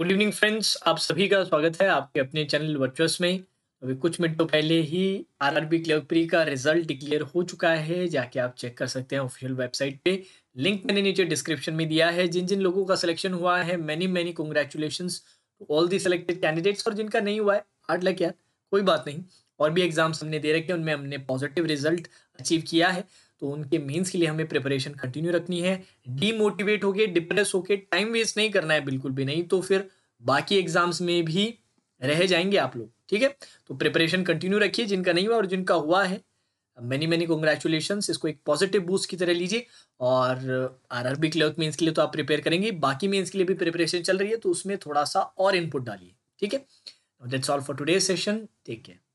good evening friends आप सभी का स्वागत है आपके अपने चैनल वर्चुअस में अभी कुछ मिनटों पहले ही आर आर प्री का रिजल्ट डिक्लेयर हो चुका है जाके आप चेक कर सकते हैं ऑफिशियल वेबसाइट पे लिंक मैंने नीचे डिस्क्रिप्शन में दिया है जिन जिन लोगों का सिलेक्शन हुआ है many many congratulation to all the selected candidates और जिनका नहीं हुआ है आठ लग यार कोई बात नहीं और भी एग्जाम्स हमने दे रखे उनमें हमने पॉजिटिव रिजल्ट अचीव किया है तो उनके मेंस के लिए हमें प्रिपरेशन कंटिन्यू रखनी है डीमोटिवेट होके डिप्रेस होके टाइम वेस्ट नहीं करना है बिल्कुल भी नहीं तो फिर बाकी एग्जाम्स में भी रह जाएंगे आप लोग ठीक है तो प्रिपरेशन कंटिन्यू रखिए जिनका नहीं हुआ और जिनका हुआ है मैनी मैनी कॉन्ग्रेचुलेशन इसको एक पॉजिटिव बूस्ट की तरह लीजिए और R R B clerk mains के लिए तो आप प्रिपेयर करेंगे बाकी मीन्स के लिए भी प्रिपरेशन चल रही है तो उसमें थोड़ा सा और इनपुट डालिए ठीक है that's all for today session take care